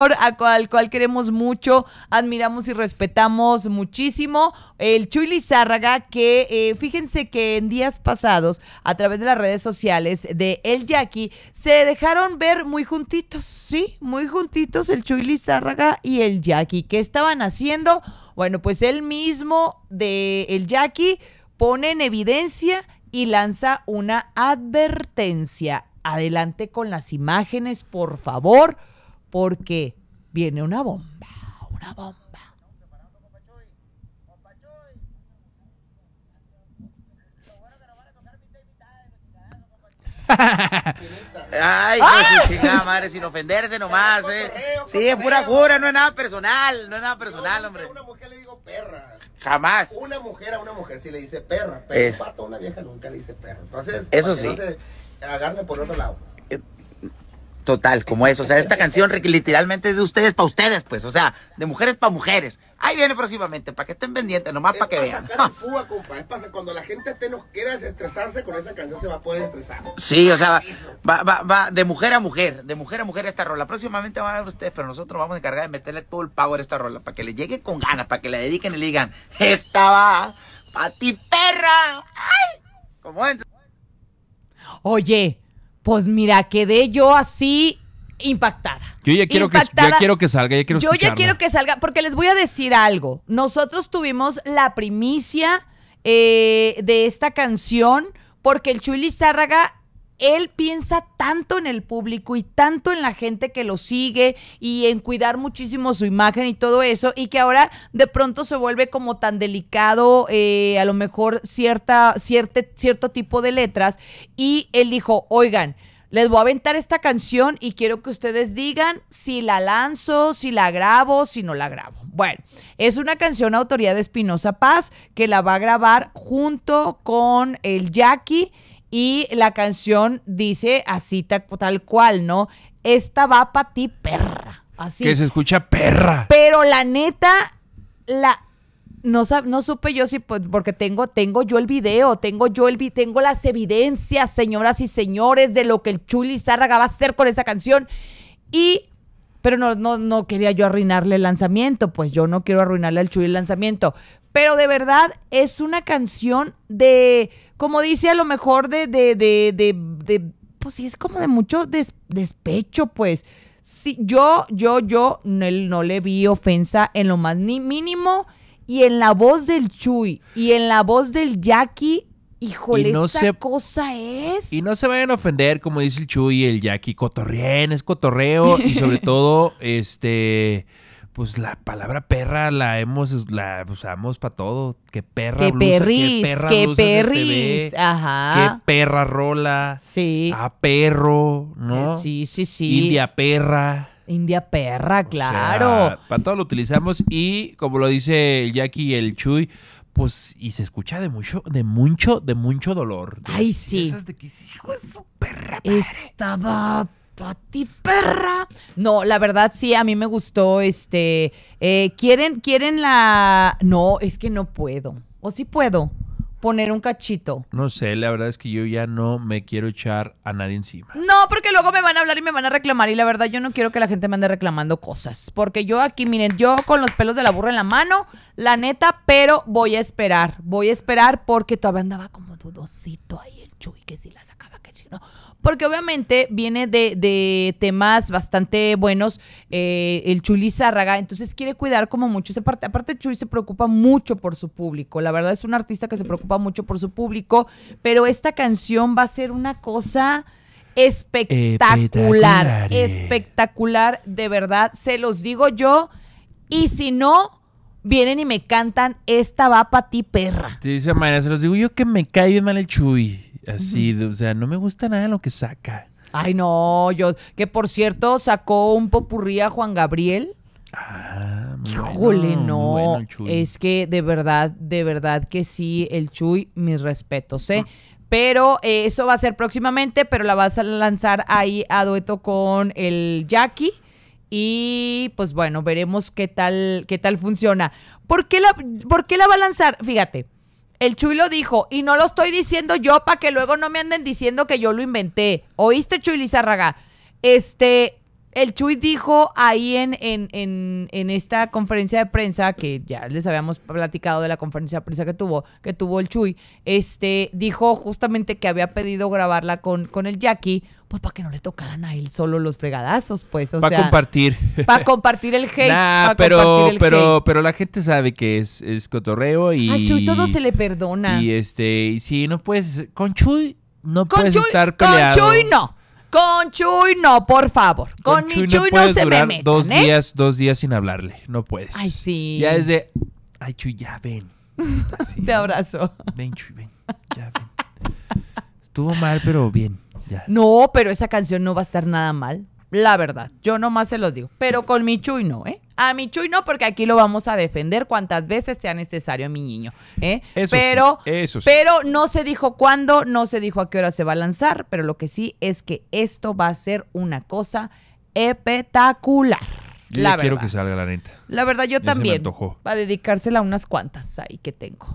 al cual, cual, queremos mucho, admiramos y respetamos muchísimo. El Chuy Lizárraga, que eh, fíjense que en días pasados, a través de las redes sociales de El Jackie, se dejaron ver muy juntitos, sí, muy juntitos el Chuy Lizárraga y el Jackie. ¿Qué estaban haciendo? Bueno, pues el mismo de El Jackie pone en evidencia y lanza una advertencia. Adelante con las imágenes, por favor porque viene una bomba, una bomba. Ay, ¡Ah! si pues, chingada madre, sin ofenderse nomás, eh. Sí, es pura cura, no es nada personal, no es nada personal, hombre. a Una mujer le digo perra. Jamás. Una mujer a una mujer sí le dice perra, pero pato a una vieja nunca le dice perra. Entonces, eso sí. Agarre por otro lado. Total, como es. O sea, esta canción literalmente es de ustedes para ustedes, pues. O sea, de mujeres para mujeres. Ahí viene próximamente, para que estén pendientes, nomás para que vean. fuga, Es cuando la gente te no quiera estresarse con esa canción, se va a poder estresar. Sí, o sea, va, va, va, de mujer a mujer, de mujer a mujer esta rola. Próximamente van a ver ustedes, pero nosotros vamos a encargar de meterle todo el power a esta rola, para que le llegue con ganas, para que la dediquen y le digan, esta va para ti, perra. ¡Ay! Como Oye. Pues mira, quedé yo así impactada. Yo ya quiero, Que, ya quiero que salga, ya quiero Yo ya quiero que salga, porque les voy a decir algo. Nosotros tuvimos la primicia eh, de esta canción porque el Chuy Lizárraga él piensa tanto en el público y tanto en la gente que lo sigue y en cuidar muchísimo su imagen y todo eso, y que ahora de pronto se vuelve como tan delicado, eh, a lo mejor cierta, cierto tipo de letras, y él dijo, oigan, les voy a aventar esta canción y quiero que ustedes digan si la lanzo, si la grabo, si no la grabo. Bueno, es una canción autoría de Espinosa Paz que la va a grabar junto con el Jackie y la canción dice así tal cual, ¿no? Esta va para ti, perra. Así. Que se escucha perra. Pero la neta, la no, no supe yo si pues, porque tengo tengo yo el video, tengo yo el vi tengo las evidencias, señoras y señores, de lo que el Chuli Zárraga va a hacer con esa canción y pero no, no, no quería yo arruinarle el lanzamiento, pues yo no quiero arruinarle al Chuli el lanzamiento, pero de verdad es una canción de, como dice a lo mejor, de, de, de, de pues sí, es como de mucho despecho, pues. Sí, yo, yo, yo no, le vi ofensa en lo más mínimo. Y en la voz del Chuy y en la voz del Jackie, híjole, no esa cosa es. Y no se vayan a ofender, como dice el Chuy y el Jackie, cotorreen, es cotorreo. y sobre todo, este pues la palabra perra la hemos la usamos para todo. Que perra que blusa, que perra, que ajá. Que perra rola. Sí. A perro, ¿no? Eh, sí, sí, sí. India perra. India perra, claro. para todo lo utilizamos y como lo dice el Jackie y el Chuy, pues y se escucha de mucho de mucho de mucho dolor. Ay, sí. De que, hijo Estaba a ti, perra. No, la verdad sí, a mí me gustó. Este, eh, quieren, quieren la. No, es que no puedo. O sí puedo poner un cachito. No sé, la verdad es que yo ya no me quiero echar a nadie encima. No, porque luego me van a hablar y me van a reclamar. Y la verdad, yo no quiero que la gente me ande reclamando cosas. Porque yo aquí, miren, yo con los pelos de la burra en la mano, la neta, pero voy a esperar. Voy a esperar porque todavía andaba como dudosito ahí Chuy, que si la sacaba, que si no. Porque obviamente viene de, temas bastante buenos eh, el Chuy Lizárraga, entonces quiere cuidar como mucho parte. Aparte, Chuy se preocupa mucho por su público. La verdad es un artista que se preocupa mucho por su público, pero esta canción va a ser una cosa espectacular, espectacular, de verdad, se los digo yo. Y si no, vienen y me cantan, esta va para ti, perra. Te dice se los digo yo que me cae bien mal el chuy. Así, o sea, no me gusta nada lo que saca. Ay, no, yo. Que por cierto, sacó un popurrí a Juan Gabriel. Ah, no. es que de verdad, de verdad que sí, el Chuy, mis respetos, ¿eh? Ah. Pero eh, eso va a ser próximamente, pero la vas a lanzar ahí a dueto con el Jackie. Y pues bueno, veremos qué tal, qué tal funciona. la, por qué la va a lanzar? Fíjate. El Chuy lo dijo, y no lo estoy diciendo yo para que luego no me anden diciendo que yo lo inventé. ¿Oíste, Chuy Lizárraga? Este, el Chuy dijo ahí en, en, esta conferencia de prensa, que ya les habíamos platicado de la conferencia de prensa que tuvo, que tuvo el Chuy, este, dijo justamente que había pedido grabarla con, con el Jackie, pues para que no le tocaran a él solo los fregadazos, pues. para compartir. Para compartir el hate. pero, pero, pero la gente sabe que es, es cotorreo y. Chuy todo se le perdona. Y este, y si no puedes. Con Chuy no puedes estar peleado. Con Chuy no. Con Chuy no, por favor. Con, mi Chuy no, no se durar me metan, dos ¿eh? días, dos días sin hablarle. No puedes. Ay, sí. Ya desde, ay, Chuy, ya ven. Te abrazo. Ven, Chuy, ven. Ya ven. Estuvo mal, pero bien. No, pero esa canción no va a estar nada mal. La verdad, yo nomás se los digo. Pero con mi Chuy no, ¿eh? A mi Chuy no, porque aquí lo vamos a defender cuantas veces sea necesario, mi niño. ¿eh? Eso pero, eso sí. pero no se dijo cuándo, no se dijo a qué hora se va a lanzar, pero lo que sí es que esto va a ser una cosa espectacular. la verdad. quiero que salga la neta. La verdad, yo también. Se me dedicársela a unas cuantas ahí que tengo.